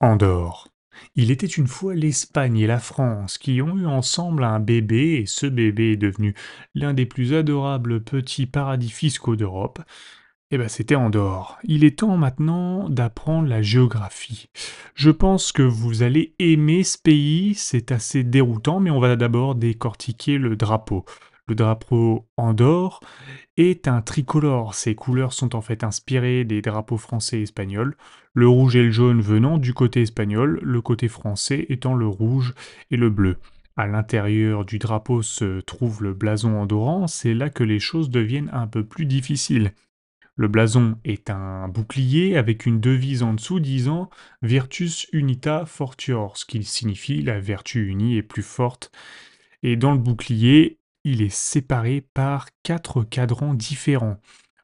Andorre. Il était une fois l'Espagne et la France qui ont eu ensemble un bébé, et ce bébé est devenu l'un des plus adorables petits paradis fiscaux d'Europe. Eh bien c'était Andorre. Il est temps maintenant d'apprendre la géographie. Je pense que vous allez aimer ce pays, c'est assez déroutant, mais on va d'abord décortiquer le drapeau. Le drapeau Andorre est un tricolore. Ses couleurs sont en fait inspirées des drapeaux français et espagnols, le rouge et le jaune venant du côté espagnol, le côté français étant le rouge et le bleu. À l'intérieur du drapeau se trouve le blason andorran, c'est là que les choses deviennent un peu plus difficiles. Le blason est un bouclier avec une devise en dessous disant Virtus Unita Fortior, ce qui signifie la vertu unie est plus forte. Et dans le bouclier, il est séparé par quatre cadrans différents.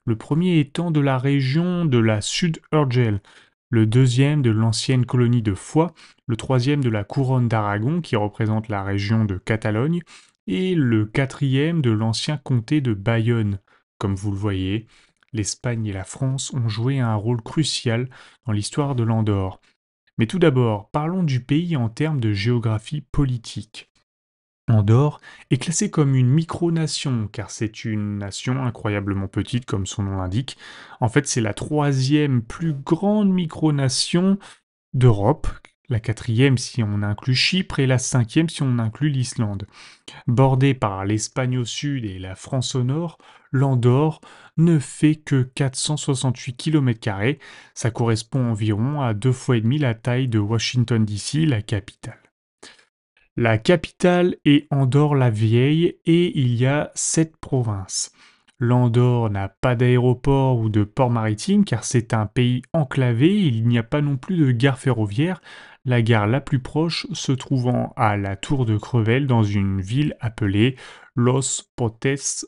Le premier étant de la région de la Sud-Urgel, le deuxième de l'ancienne colonie de Foix, le troisième de la couronne d'Aragon qui représente la région de Catalogne, et le quatrième de l'ancien comté de Bayonne. Comme vous le voyez, l'Espagne et la France ont joué un rôle crucial dans l'histoire de l'Andorre. Mais tout d'abord, parlons du pays en termes de géographie politique. Andorre est classée comme une micronation car c'est une nation incroyablement petite comme son nom l'indique. En fait, c'est la troisième plus grande micronation d'Europe, la quatrième si on inclut Chypre et la cinquième si on inclut l'Islande. Bordée par l'Espagne au sud et la France au nord, l'Andorre ne fait que 468 km, ça correspond environ à deux fois et demi la taille de Washington DC, la capitale. La capitale est Andorre la Vieille et il y a sept provinces. L'Andorre n'a pas d'aéroport ou de port maritime car c'est un pays enclavé, il n'y a pas non plus de gare ferroviaire, la gare la plus proche se trouvant à la tour de Crevel dans une ville appelée Los Potes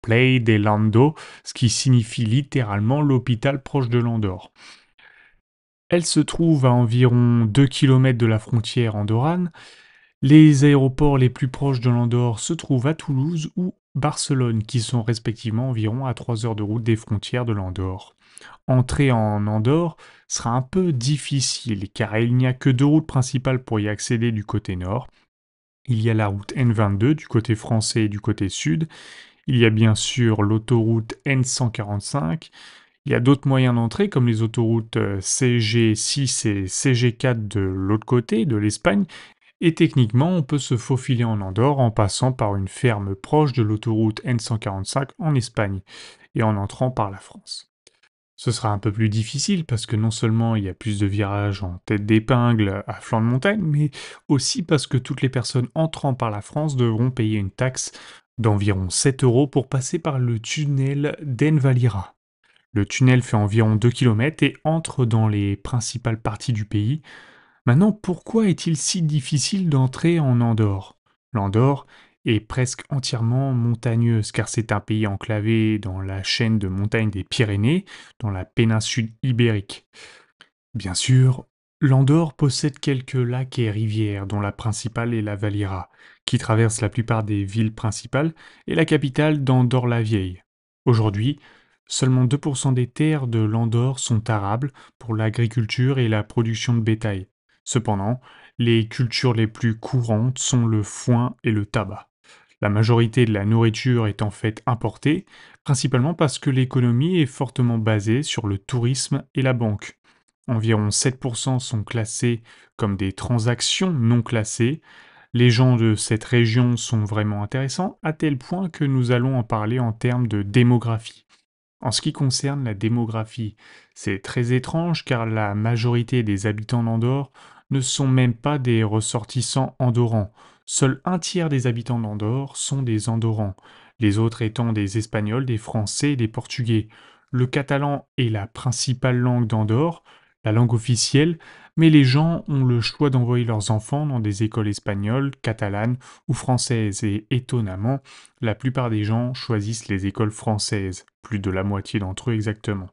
Play de Lando, ce qui signifie littéralement l'hôpital proche de l'Andorre. Elle se trouve à environ 2 km de la frontière andorane. Les aéroports les plus proches de l'Andorre se trouvent à Toulouse ou Barcelone, qui sont respectivement environ à 3 heures de route des frontières de l'Andorre. Entrer en Andorre sera un peu difficile car il n'y a que deux routes principales pour y accéder du côté nord. Il y a la route N22 du côté français et du côté sud. Il y a bien sûr l'autoroute N145. Il y a d'autres moyens d'entrée comme les autoroutes euh, CG6 et CG4 de l'autre côté de l'Espagne et techniquement on peut se faufiler en Andorre en passant par une ferme proche de l'autoroute N145 en Espagne et en entrant par la France. Ce sera un peu plus difficile parce que non seulement il y a plus de virages en tête d'épingle à flanc de montagne, mais aussi parce que toutes les personnes entrant par la France devront payer une taxe d'environ 7 euros pour passer par le tunnel d'Envalira. Le tunnel fait environ 2 km et entre dans les principales parties du pays, Maintenant, pourquoi est-il si difficile d'entrer en Andorre L'Andorre est presque entièrement montagneuse car c'est un pays enclavé dans la chaîne de montagnes des Pyrénées, dans la péninsule ibérique. Bien sûr, l'Andorre possède quelques lacs et rivières, dont la principale est la Valira, qui traverse la plupart des villes principales et la capitale d'Andorre la Vieille. Aujourd'hui, seulement 2% des terres de l'Andorre sont arables pour l'agriculture et la production de bétail. Cependant, les cultures les plus courantes sont le foin et le tabac. La majorité de la nourriture est en fait importée, principalement parce que l'économie est fortement basée sur le tourisme et la banque. Environ 7% sont classés comme des transactions non classées. Les gens de cette région sont vraiment intéressants, à tel point que nous allons en parler en termes de démographie. En ce qui concerne la démographie, c'est très étrange car la majorité des habitants d'Andorre ne sont même pas des ressortissants andorrans. Seul un tiers des habitants d'Andorre sont des andorrans, les autres étant des Espagnols, des Français et des Portugais. Le catalan est la principale langue d'Andorre, la langue officielle, mais les gens ont le choix d'envoyer leurs enfants dans des écoles espagnoles, catalanes ou françaises, et étonnamment, la plupart des gens choisissent les écoles françaises, plus de la moitié d'entre eux exactement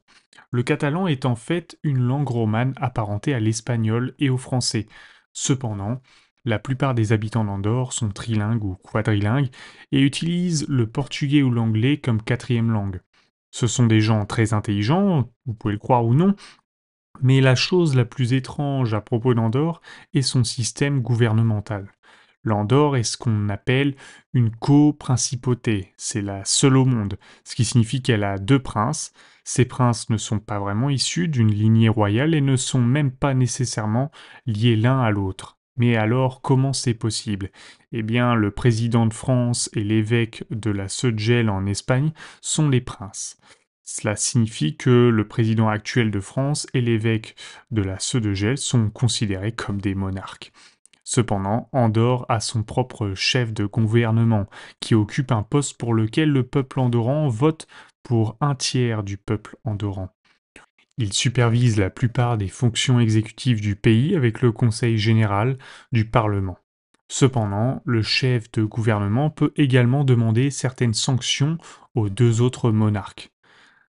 le catalan est en fait une langue romane apparentée à l'espagnol et au français. Cependant, la plupart des habitants d'Andorre sont trilingues ou quadrilingues et utilisent le portugais ou l'anglais comme quatrième langue. Ce sont des gens très intelligents, vous pouvez le croire ou non, mais la chose la plus étrange à propos d'Andorre est son système gouvernemental. L'Andorre est ce qu'on appelle une co-principauté. c'est la seule au monde, ce qui signifie qu'elle a deux princes. Ces princes ne sont pas vraiment issus d'une lignée royale et ne sont même pas nécessairement liés l'un à l'autre. Mais alors, comment c'est possible Eh bien, le président de France et l'évêque de la Gel en Espagne sont les princes. Cela signifie que le président actuel de France et l'évêque de la Gel sont considérés comme des monarques. Cependant, Andorre a son propre chef de gouvernement, qui occupe un poste pour lequel le peuple andorran vote pour un tiers du peuple andorran. Il supervise la plupart des fonctions exécutives du pays avec le Conseil général du Parlement. Cependant, le chef de gouvernement peut également demander certaines sanctions aux deux autres monarques.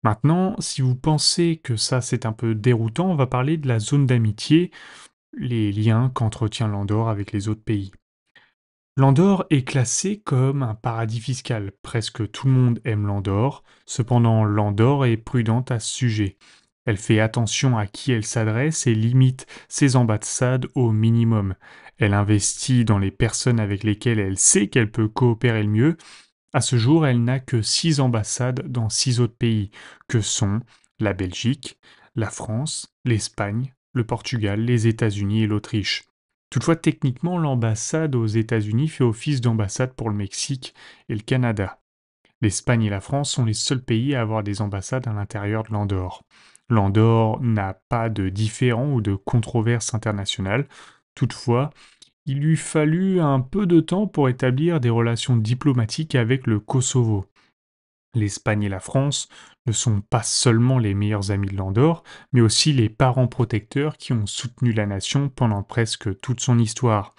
Maintenant, si vous pensez que ça c'est un peu déroutant, on va parler de la zone d'amitié les liens qu'entretient l'Andorre avec les autres pays. L'Andorre est classée comme un paradis fiscal. Presque tout le monde aime l'Andorre. Cependant, l'Andorre est prudente à ce sujet. Elle fait attention à qui elle s'adresse et limite ses ambassades au minimum. Elle investit dans les personnes avec lesquelles elle sait qu'elle peut coopérer le mieux. À ce jour, elle n'a que six ambassades dans six autres pays, que sont la Belgique, la France, l'Espagne, le Portugal, les États-Unis et l'Autriche. Toutefois, techniquement, l'ambassade aux États-Unis fait office d'ambassade pour le Mexique et le Canada. L'Espagne et la France sont les seuls pays à avoir des ambassades à l'intérieur de l'Andorre. L'Andorre n'a pas de différends ou de controverses internationales. Toutefois, il lui fallut un peu de temps pour établir des relations diplomatiques avec le Kosovo. L'Espagne et la France ne sont pas seulement les meilleurs amis de l'Andorre, mais aussi les parents protecteurs qui ont soutenu la nation pendant presque toute son histoire.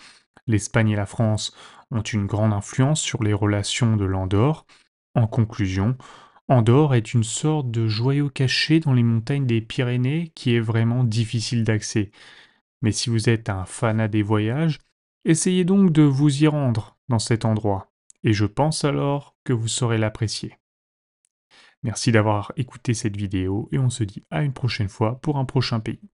L'Espagne et la France ont une grande influence sur les relations de l'Andorre. En conclusion, Andorre est une sorte de joyau caché dans les montagnes des Pyrénées qui est vraiment difficile d'accès. Mais si vous êtes un fanat des voyages, essayez donc de vous y rendre dans cet endroit, et je pense alors que vous saurez l'apprécier. Merci d'avoir écouté cette vidéo et on se dit à une prochaine fois pour un prochain pays.